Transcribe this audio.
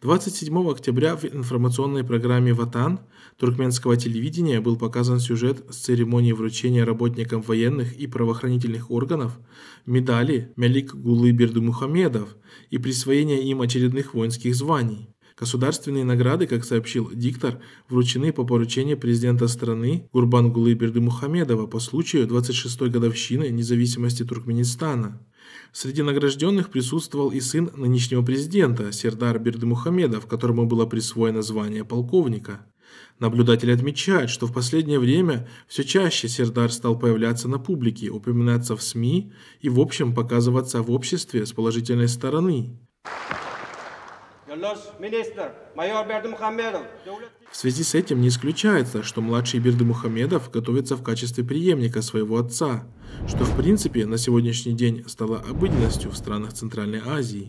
27 октября в информационной программе «Ватан» туркменского телевидения был показан сюжет с церемонии вручения работникам военных и правоохранительных органов медали Мялик Гулы Бердумухамедов и присвоения им очередных воинских званий. Государственные награды, как сообщил диктор, вручены по поручению президента страны Гурбангулы Бердымухамедова по случаю 26-й годовщины независимости Туркменистана. Среди награжденных присутствовал и сын нынешнего президента, Сердар Бердымухамедов, которому было присвоено звание полковника. Наблюдатели отмечают, что в последнее время все чаще Сердар стал появляться на публике, упоминаться в СМИ и в общем показываться в обществе с положительной стороны. В связи с этим не исключается, что младший Бердымухамедов готовится в качестве преемника своего отца – что в принципе на сегодняшний день стало обыденностью в странах Центральной Азии.